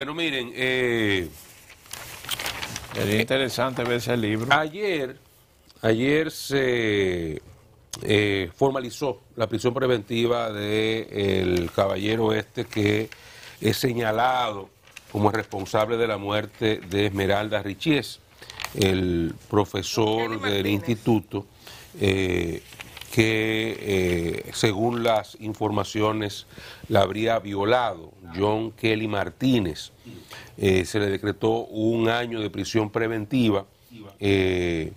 Bueno miren, es eh, interesante ver ese libro. Ayer, ayer se eh, formalizó la prisión preventiva del caballero este que es señalado como responsable de la muerte de Esmeralda Richies, el profesor del instituto. Eh, que, eh, según las informaciones, la habría violado John Kelly Martínez. Eh, se le decretó un año de prisión preventiva eh,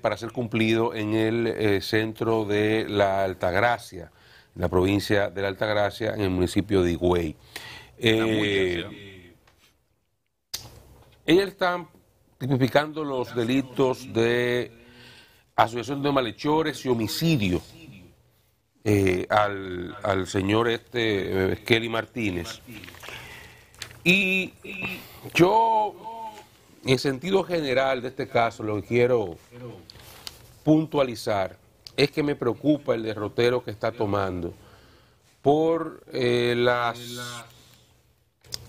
para ser cumplido en el centro de la Altagracia, en la provincia de la Altagracia, en el municipio de Higüey. ella está tipificando los delitos de asociación de malhechores y homicidio eh, al, señor este eh, Kelly Martínez. Y yo, en sentido general de este caso, lo que quiero puntualizar es que me preocupa el derrotero que está tomando por eh, las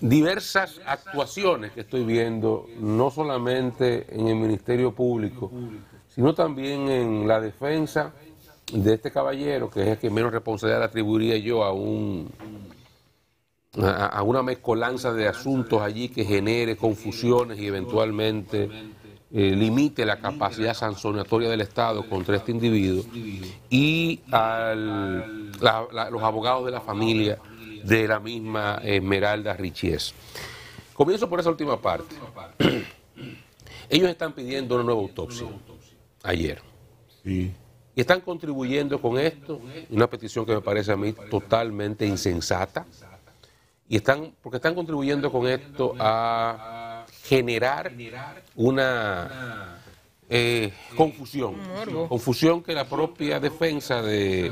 diversas actuaciones que estoy viendo, no solamente en el Ministerio Público, sino también en la defensa de este caballero, que es el que menos responsabilidad atribuiría yo a una mezcolanza de asuntos allí que genere confusiones y eventualmente eh, limite la capacidad sancionatoria del Estado contra este individuo y a los abogados de la familia de la misma Esmeralda Richies. Comienzo por esa última parte. Ellos están pidiendo una nueva autopsia ayer. Y están contribuyendo con esto, una petición que me parece a mí totalmente insensata. Y están, porque están contribuyendo con esto a generar una eh, confusión. Confusión que la propia defensa de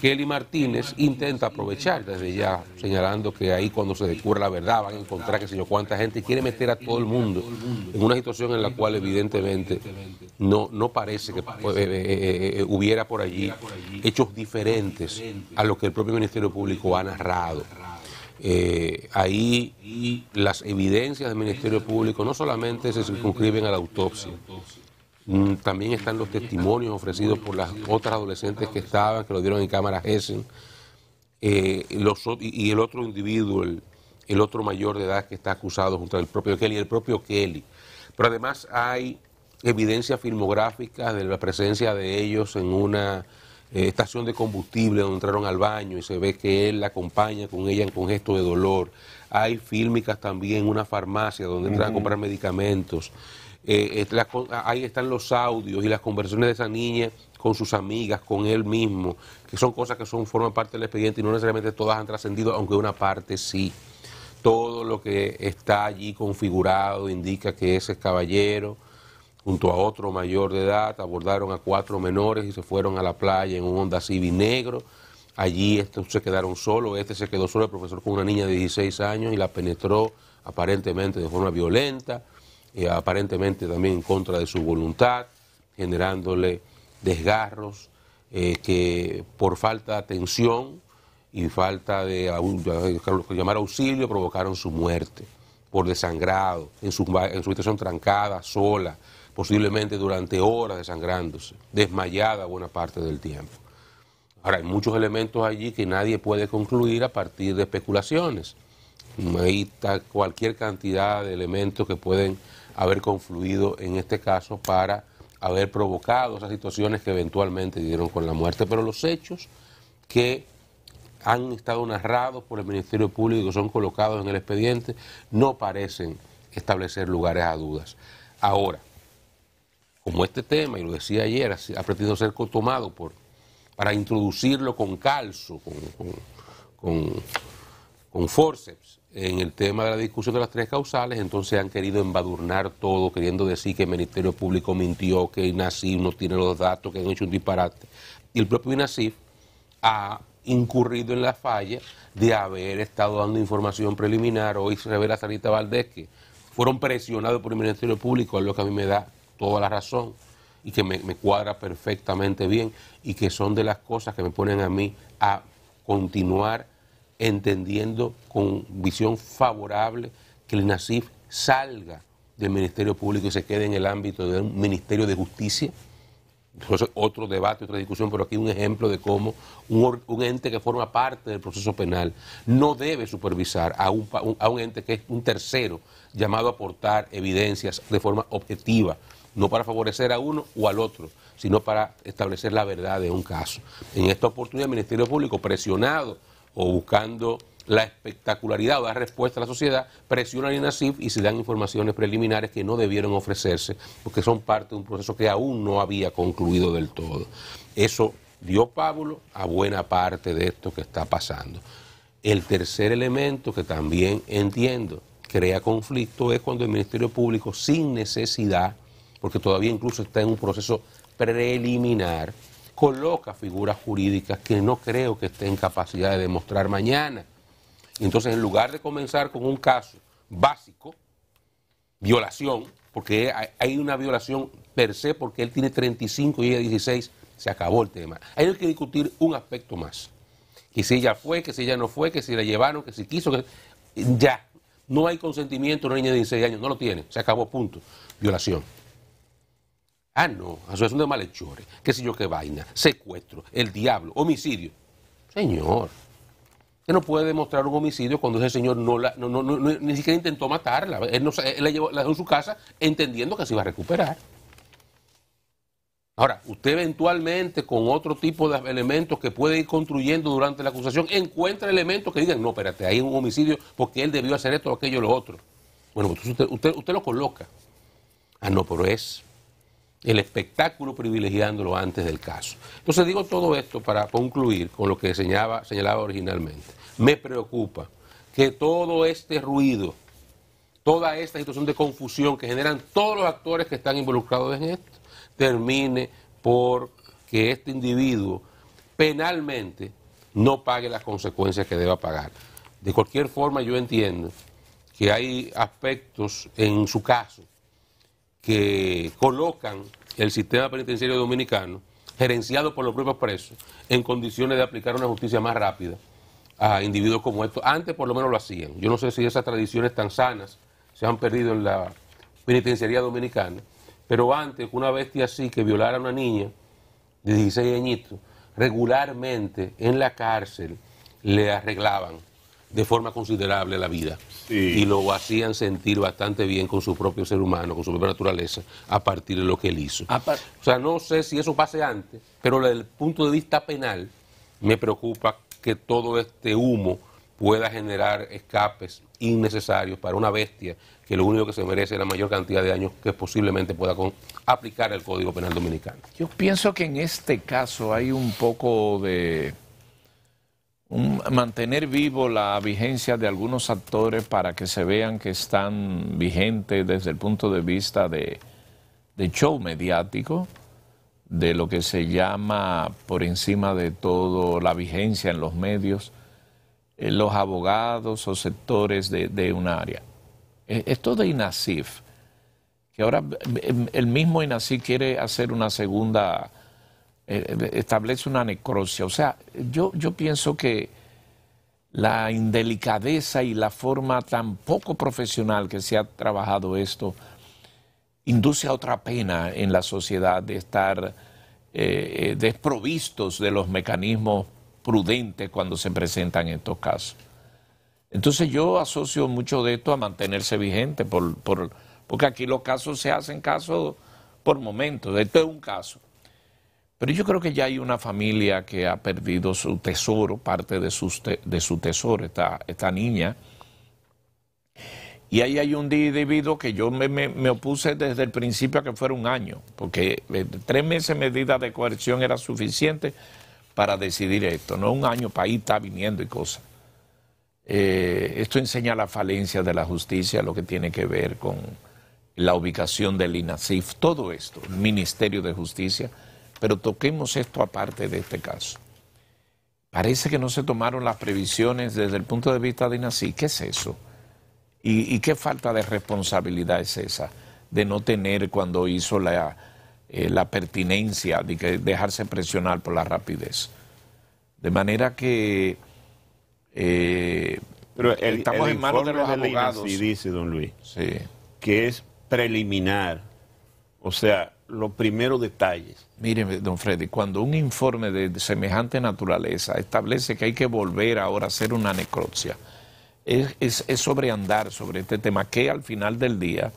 Kelly Martínez intenta aprovechar desde ya, señalando que ahí cuando se descubre la verdad van a encontrar que señor cuánta gente quiere meter a todo el mundo en una situación en la cual evidentemente no, no parece que eh, eh, eh, hubiera por allí hechos diferentes a lo que el propio Ministerio Público ha narrado. ahí las evidencias del Ministerio Público no solamente se circunscriben a la autopsia, Mm, también están los testimonios ofrecidos por las otras adolescentes que estaban, que lo dieron en cámara Hessen, eh, y el otro individuo, el, otro mayor de edad que está acusado junto al propio Kelly, el propio Kelly. Pero además hay evidencia filmográfica de la presencia de ellos en una eh, estación de combustible donde entraron al baño y se ve que él la acompaña con ella con gesto de dolor. Hay fílmicas también en una farmacia donde entraron a comprar medicamentos. Eh, ahí están los audios y las conversaciones de esa niña con sus amigas, con él mismo, que son cosas que son, forman parte del expediente y no necesariamente todas han trascendido, aunque una parte sí. Todo lo que está allí configurado indica que ese caballero, junto a otro mayor de edad, abordaron a cuatro menores y se fueron a la playa en un Honda Civic negro. Allí se quedaron solos, este se quedó solo, el profesor con una niña de 16 años y la penetró aparentemente de forma violenta aparentemente también en contra de su voluntad, generándole desgarros eh, que por falta de atención y falta de, llamar auxilio provocaron su muerte por desangrado, en su, en su trancada, sola, posiblemente durante horas desangrándose, desmayada buena parte del tiempo. Ahora, hay muchos elementos allí que nadie puede concluir a partir de especulaciones. Ahí está cualquier cantidad de elementos que pueden haber confluido en este caso para haber provocado esas situaciones que eventualmente dieron con la muerte. Pero los hechos que han estado narrados por el Ministerio Público y que son colocados en el expediente no parecen establecer lugares a dudas. Ahora, como este tema, y lo decía ayer, ha pretendido ser tomado por, para introducirlo con calzo, con, con forceps en el tema de la discusión de las tres causales, entonces han querido embadurnar todo, queriendo decir que el Ministerio Público mintió, que INASIF no tiene los datos, que han hecho un disparate. Y el propio INASIF ha incurrido en la falla de haber estado dando información preliminar. Hoy se revela Sarita Valdés que fueron presionados por el Ministerio Público, es lo que a mí me da toda la razón y que me cuadra perfectamente bien y que son de las cosas que me ponen a mí a continuar entendiendo con visión favorable que el Nacif salga del Ministerio Público y se quede en el ámbito de un Ministerio de Justicia. otro debate, otra discusión, pero aquí un ejemplo de cómo un, ente que forma parte del proceso penal no debe supervisar a un, a un ente que es un tercero llamado a aportar evidencias de forma objetiva, no para favorecer a uno o al otro, sino para establecer la verdad de un caso. En esta oportunidad, el Ministerio Público, presionado o buscando la espectacularidad o dar respuesta a la sociedad, presionan a INASIF y se dan informaciones preliminares que no debieron ofrecerse porque son parte de un proceso que aún no había concluido del todo. Eso dio pábulo a buena parte de esto que está pasando. El tercer elemento que también entiendo crea conflicto es cuando el Ministerio Público, sin necesidad, porque todavía incluso está en un proceso preliminar, coloca figuras jurídicas que no creo que esté en capacidad de demostrar mañana. Entonces, en lugar de comenzar con un caso básico, violación, porque hay una violación per se, porque él tiene 35 y ella 16, se acabó el tema. hay que discutir un aspecto más. Que si ella fue, que si ella no fue, que si la llevaron, que si quiso, que ya. No hay consentimiento, una niña de 16 años, no lo tiene, se acabó, punto. Violación. Ah, no, asociación de malhechores, qué sé yo qué vaina, secuestro, el diablo, homicidio. Señor, usted no puede demostrar un homicidio cuando ese señor no, ni siquiera intentó matarla. Él, la, llevó, en su casa entendiendo que se iba a recuperar. Ahora, usted eventualmente con otro tipo de elementos que puede ir construyendo durante la acusación, encuentra elementos que digan, no, espérate, hay un homicidio porque él debió hacer esto, aquello, lo otro. Bueno, pues usted, usted lo coloca. Ah, no, pero es el espectáculo privilegiándolo antes del caso. Entonces digo todo esto para concluir con lo que señalaba, originalmente. Me preocupa que todo este ruido, toda esta situación de confusión que generan todos los actores que están involucrados en esto, termine por que este individuo penalmente no pague las consecuencias que deba pagar. De cualquier forma yo entiendo que hay aspectos en su caso que colocan el sistema penitenciario dominicano, gerenciado por los propios presos, en condiciones de aplicar una justicia más rápida a individuos como estos. Antes por lo menos lo hacían. Yo no sé si esas tradiciones tan sanas se han perdido en la penitenciaría dominicana, pero antes una bestia así que violara a una niña de 16 añitos, regularmente en la cárcel le arreglaban de forma considerable la vida. Y lo hacían sentir bastante bien con su propio ser humano, con su propia naturaleza, a partir de lo que él hizo. O sea, no sé si eso pase antes, pero desde el punto de vista penal me preocupa que todo este humo pueda generar escapes innecesarios para una bestia que lo único que se merece es la mayor cantidad de años que posiblemente pueda aplicar el Código Penal Dominicano. Yo pienso que en este caso hay un poco de mantener vivo la vigencia de algunos actores para que se vean que están vigentes desde el punto de vista de, show mediático, de lo que se llama por encima de todo la vigencia en los medios, eh, los abogados o sectores de, de un área. Esto de INASIF, que ahora em, em, el mismo INASIF quiere hacer una segunda eh, eh, establece una necrosia. O sea, yo, yo pienso que la indelicadeza y la forma tan poco profesional que se ha trabajado esto induce a otra pena en la sociedad de estar eh, desprovistos de los mecanismos prudentes cuando se presentan estos casos. Entonces yo asocio mucho de esto a mantenerse vigente, por, porque aquí los casos se hacen caso por momentos, esto es un caso. Pero yo creo que ya hay una familia que ha perdido su tesoro, parte de, sus de su tesoro, esta, niña. Y ahí hay un individuo que yo me, opuse desde el principio a que fuera un año, porque eh, tres meses medida de coerción era suficiente para decidir esto, no un año país está viniendo y cosas. Eh, esto enseña la falencia de la justicia, lo que tiene que ver con la ubicación del INACIF, todo esto, el Ministerio de Justicia pero toquemos esto aparte de este caso. Parece que no se tomaron las previsiones desde el punto de vista de INACI. ¿Qué es eso? ¿Y, qué falta de responsabilidad es esa? De no tener cuando hizo la, eh, pertinencia, de que dejarse presionar por la rapidez. De manera que eh, Pero estamos en manos de los abogados. Y dice don Luis que es preliminar. O sea, los primeros detalles. Mire, don Freddy, cuando un informe de, semejante naturaleza establece que hay que volver ahora a hacer una necropsia, es, es, sobreandar sobre este tema que al final del día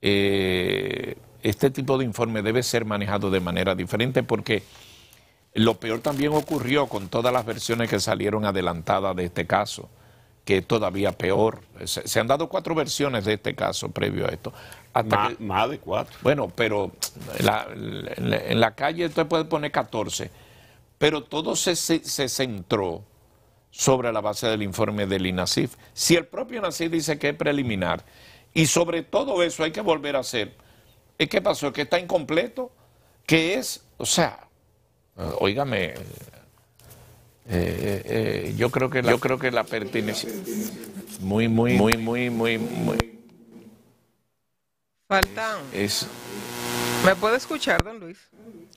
eh, este tipo de informe debe ser manejado de manera diferente porque lo peor también ocurrió con todas las versiones que salieron adelantadas de este caso que es todavía peor. se, han dado cuatro versiones de este caso previo a esto más, de cuatro. Bueno, pero en la, calle usted puede poner 14. Pero todo se, centró sobre la base del informe del INASIF. Si el propio INASIF dice que es preliminar, y sobre todo eso hay que volver a hacer, qué pasó? ¿Que está incompleto? que es? O sea, oígame, eh, eh, eh, yo creo que la, yo creo que la pertinencia muy muy muy muy muy, muy Faltan. ¿Me puede escuchar, don Luis?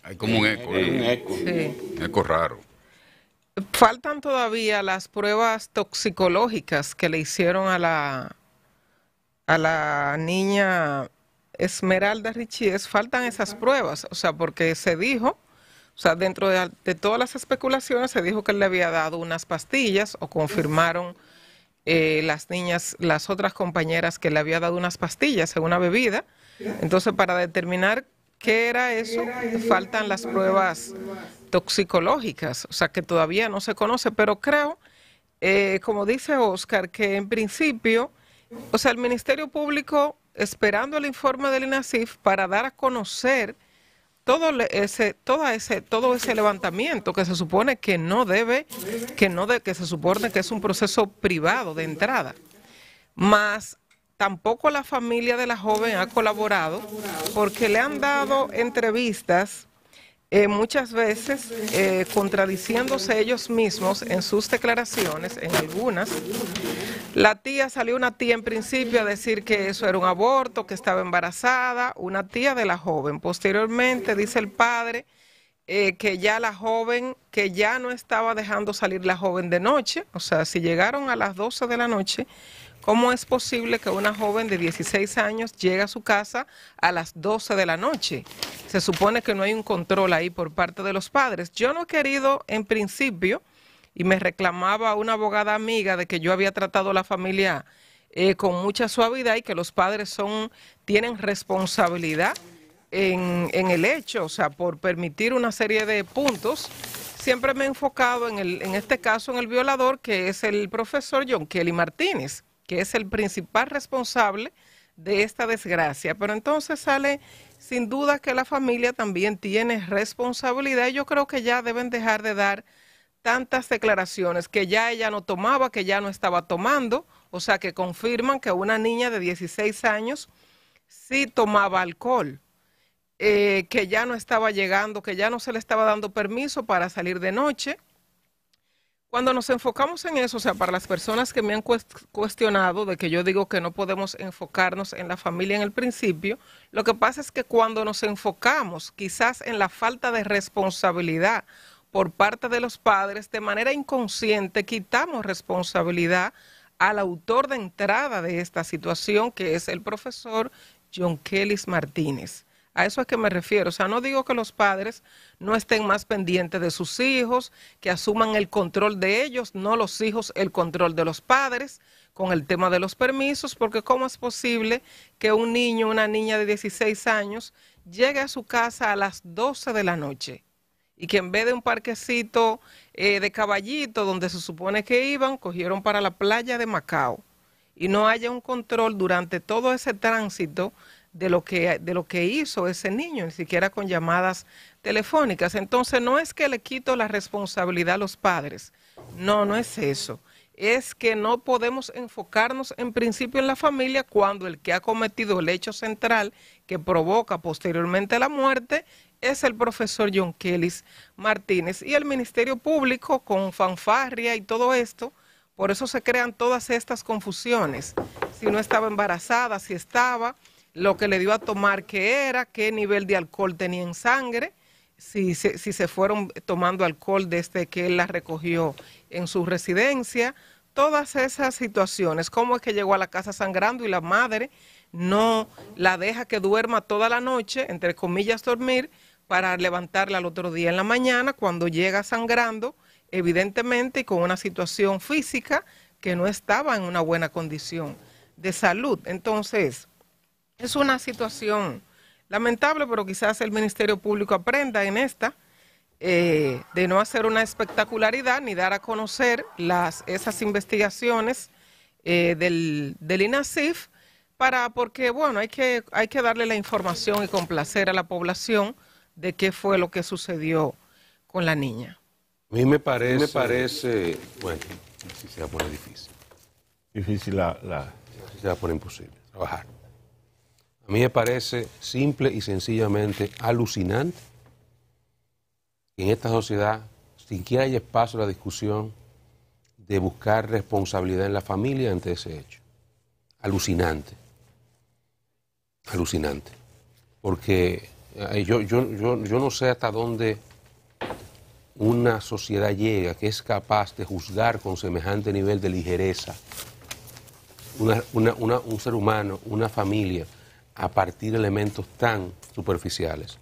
Hay como un eco, un eh, eco. Un eco raro. Faltan todavía las pruebas toxicológicas que le hicieron a la, a la niña Esmeralda Richiez. Faltan esas pruebas, o sea, porque se dijo, o sea, dentro de, de todas las especulaciones se dijo que él le había dado unas pastillas o confirmaron eh, las niñas, las otras compañeras que le había dado unas pastillas en una bebida. Entonces, para determinar qué era eso, faltan las pruebas toxicológicas, o sea que todavía no se conoce, pero creo, eh, como dice Oscar, que en principio, o sea, el Ministerio Público esperando el informe del INASIF para dar a conocer todo ese, todo ese, todo ese levantamiento que se supone que no debe, que no de, que se supone que es un proceso privado de entrada. Más tampoco la familia de la joven ha colaborado porque le han dado entrevistas eh, muchas veces eh, contradiciéndose ellos mismos en sus declaraciones, en algunas, la tía salió una tía en principio a decir que eso era un aborto, que estaba embarazada, una tía de la joven. Posteriormente dice el padre eh, que ya la joven, que ya no estaba dejando salir la joven de noche, o sea, si llegaron a las 12 de la noche, ¿cómo es posible que una joven de 16 años llegue a su casa a las 12 de la noche? Se supone que no hay un control ahí por parte de los padres. Yo no he querido en principio y me reclamaba una abogada amiga de que yo había tratado a la familia eh, con mucha suavidad y que los padres son, tienen responsabilidad en, el hecho, o sea, por permitir una serie de puntos. Siempre me he enfocado en, el, en este caso en el violador, que es el profesor John Kelly Martínez, que es el principal responsable de esta desgracia. Pero entonces sale sin duda que la familia también tiene responsabilidad y yo creo que ya deben dejar de dar tantas declaraciones que ya ella no tomaba, que ya no estaba tomando, o sea que confirman que una niña de 16 años sí tomaba alcohol, eh, que ya no estaba llegando, que ya no se le estaba dando permiso para salir de noche. Cuando nos enfocamos en eso, o sea, para las personas que me han cuestionado de que yo digo que no podemos enfocarnos en la familia en el principio, lo que pasa es que cuando nos enfocamos quizás en la falta de responsabilidad, por parte de los padres, de manera inconsciente quitamos responsabilidad al autor de entrada de esta situación, que es el profesor John Kellis Martínez. A eso es que me refiero. O sea, no digo que los padres no estén más pendientes de sus hijos, que asuman el control de ellos, no los hijos el control de los padres, con el tema de los permisos, porque ¿cómo es posible que un niño, una niña de 16 años, llegue a su casa a las 12 de la noche? y que en vez de un parquecito eh, de caballito donde se supone que iban, cogieron para la playa de Macao y no haya un control durante todo ese tránsito de lo que de lo que hizo ese niño, ni siquiera con llamadas telefónicas. Entonces no es que le quito la responsabilidad a los padres. No, no es eso. Es que no podemos enfocarnos en principio en la familia cuando el que ha cometido el hecho central que provoca posteriormente la muerte es el profesor John Kellys Martínez y el Ministerio Público con fanfarria y todo esto. Por eso se crean todas estas confusiones. Si no estaba embarazada, si estaba, lo que le dio a tomar qué era, qué nivel de alcohol tenía en sangre, si, si, si se fueron tomando alcohol desde que él la recogió en su residencia. Todas esas situaciones, cómo es que llegó a la casa sangrando y la madre no la deja que duerma toda la noche, entre comillas dormir, para levantarla al otro día en la mañana cuando llega sangrando, evidentemente con una situación física que no estaba en una buena condición de salud. Entonces, es una situación lamentable, pero quizás el Ministerio Público aprenda en esta eh, de no hacer una espectacularidad ni dar a conocer esas investigaciones eh, del, del INASIF para porque bueno hay que hay que darle la información y complacer a la población de qué fue lo que sucedió con la niña. A mí me parece, me parece bueno, si se va a poner difícil. Difícil la... la... se va a poner imposible, trabajar. A mí me parece simple y sencillamente alucinante que en esta sociedad sin siquiera haya espacio a la discusión de buscar responsabilidad en la familia ante ese hecho. Alucinante. Alucinante. Porque yo, yo, no sé hasta dónde una sociedad llega que es capaz de juzgar con semejante nivel de ligereza un ser humano, una familia, a partir de elementos tan superficiales.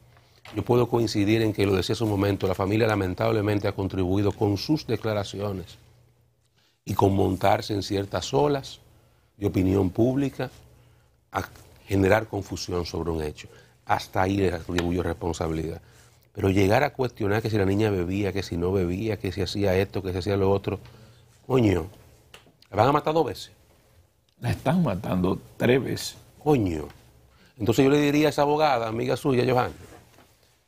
Yo puedo coincidir en que lo decía hace un momento, la familia lamentablemente ha contribuido con sus declaraciones y con montarse en ciertas olas de opinión pública a generar confusión sobre un hecho hasta ahí le atribuyo responsabilidad. Pero llegar a cuestionar que si la niña bebía, que si no bebía, que si hacía esto, que si hacía lo otro, coño, la van a matar dos veces. La están matando tres veces. Coño. Entonces yo le diría a esa abogada, amiga suya, Johan,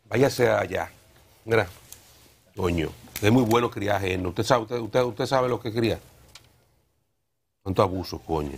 váyase allá. Mira, coño, es muy bueno criar no Usted sabe, usted, usted, sabe lo que cría. Cuánto abuso, coño.